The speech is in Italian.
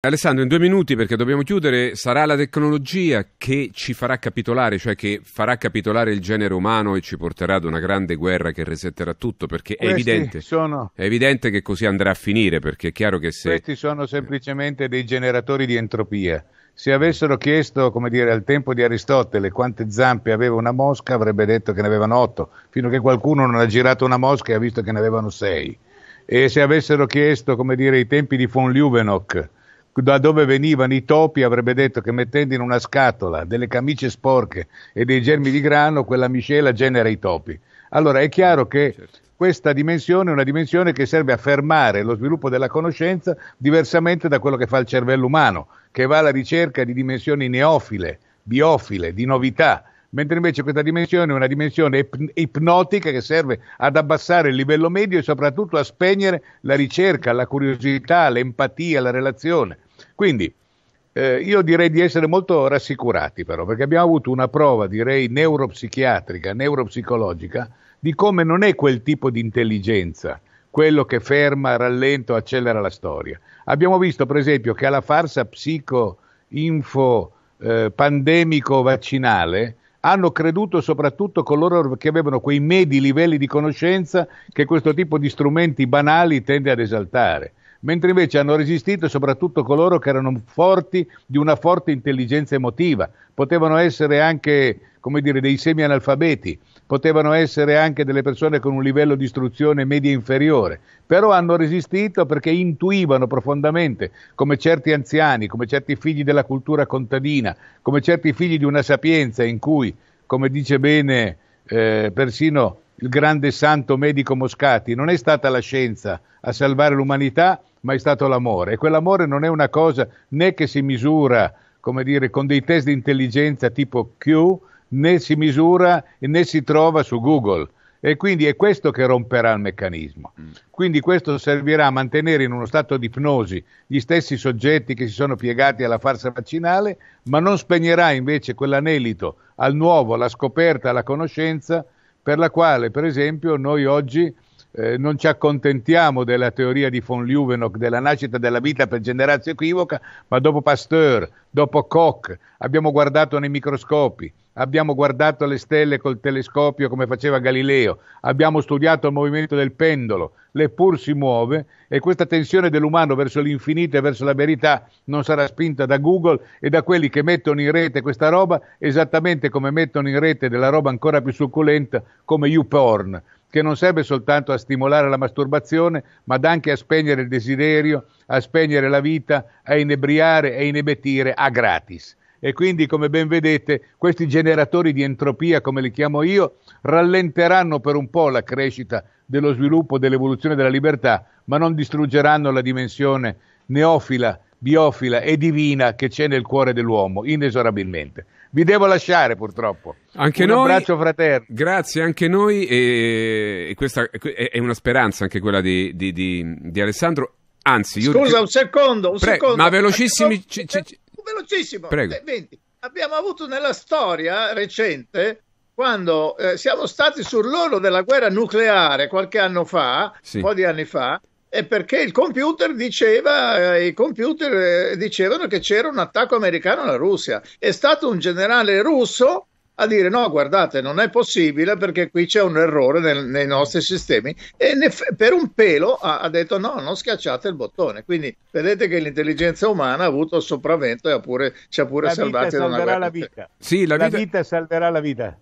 Alessandro, in due minuti perché dobbiamo chiudere, sarà la tecnologia che ci farà capitolare, cioè che farà capitolare il genere umano e ci porterà ad una grande guerra che resetterà tutto, perché è evidente, sono... è evidente, che così andrà a finire, perché è chiaro che se... Questi sono semplicemente dei generatori di entropia. Se avessero chiesto, come dire, al tempo di Aristotele quante zampe aveva una mosca, avrebbe detto che ne avevano otto, fino a che qualcuno non ha girato una mosca e ha visto che ne avevano sei. E se avessero chiesto, come dire, i tempi di von Leeuwenhoek da dove venivano i topi avrebbe detto che mettendo in una scatola delle camicie sporche e dei germi di grano, quella miscela genera i topi. Allora è chiaro che certo. questa dimensione è una dimensione che serve a fermare lo sviluppo della conoscenza diversamente da quello che fa il cervello umano, che va alla ricerca di dimensioni neofile, biofile, di novità. Mentre invece questa dimensione è una dimensione ip- ipnotica che serve ad abbassare il livello medio e soprattutto a spegnere la ricerca, la curiosità, l'empatia, la relazione. Quindi eh, io direi di essere molto rassicurati però, perché abbiamo avuto una prova, direi, neuropsichiatrica, neuropsicologica, di come non è quel tipo di intelligenza quello che ferma, rallenta o accelera la storia. Abbiamo visto, per esempio, che alla farsa psico-info eh, pandemico-vaccinale hanno creduto soprattutto coloro che avevano quei medi livelli di conoscenza che questo tipo di strumenti banali tende ad esaltare mentre invece hanno resistito soprattutto coloro che erano forti di una forte intelligenza emotiva, potevano essere anche, come dire, dei semi-analfabeti, potevano essere anche delle persone con un livello di istruzione media inferiore, però hanno resistito perché intuivano profondamente, come certi anziani, come certi figli della cultura contadina, come certi figli di una sapienza in cui, come dice bene eh, persino il grande santo medico Moscati, non è stata la scienza a salvare l'umanità, ma è stato l'amore. E quell'amore non è una cosa né che si misura, come dire, con dei test di intelligenza tipo Q, né si misura né si trova su Google. E quindi è questo che romperà il meccanismo. Mm. Quindi questo servirà a mantenere in uno stato di ipnosi gli stessi soggetti che si sono piegati alla farsa vaccinale, ma non spegnerà invece quell'anelito al nuovo, alla scoperta, alla conoscenza, per la quale per esempio noi oggi eh, non ci accontentiamo della teoria di von Leeuwenhoek della nascita della vita per generazione equivoca, ma dopo Pasteur, dopo Koch, abbiamo guardato nei microscopi, abbiamo guardato le stelle col telescopio come faceva Galileo, abbiamo studiato il movimento del pendolo, l'eppur si muove e questa tensione dell'umano verso l'infinito e verso la verità non sarà spinta da Google e da quelli che mettono in rete questa roba esattamente come mettono in rete della roba ancora più succulenta come YouPorn che non serve soltanto a stimolare la masturbazione, ma anche a spegnere il desiderio, a spegnere la vita, a inebriare e inebetire a gratis. E quindi, come ben vedete, questi generatori di entropia, come li chiamo io, rallenteranno per un po' la crescita dello sviluppo, dell'evoluzione della libertà, ma non distruggeranno la dimensione neofila, biofila e divina che c'è nel cuore dell'uomo, inesorabilmente. Vi devo lasciare purtroppo. Anche un noi, abbraccio fraterno. Grazie anche noi e, e questa è, una speranza anche quella di, di, di, di Alessandro. Anzi, io... Scusa un secondo, un Pre- secondo. Ma velocissimi... C- c- c- velocissimo. Prego. Eh, Venti. Abbiamo avuto nella storia recente quando eh, siamo stati sull'orlo della guerra nucleare qualche anno fa, sì. un po' di anni fa, è perché il computer diceva, eh, i computer eh, dicevano che c'era un attacco americano alla Russia. È stato un generale russo a dire no, guardate, non è possibile perché qui c'è un errore nel, nei nostri sistemi e ne, per un pelo ha, ha, detto no, non schiacciate il bottone. Quindi vedete che l'intelligenza umana ha avuto il sopravvento e ha pure, ci ha pure salvati da una guerra. La vita. Sì, la, la vita salverà la vita.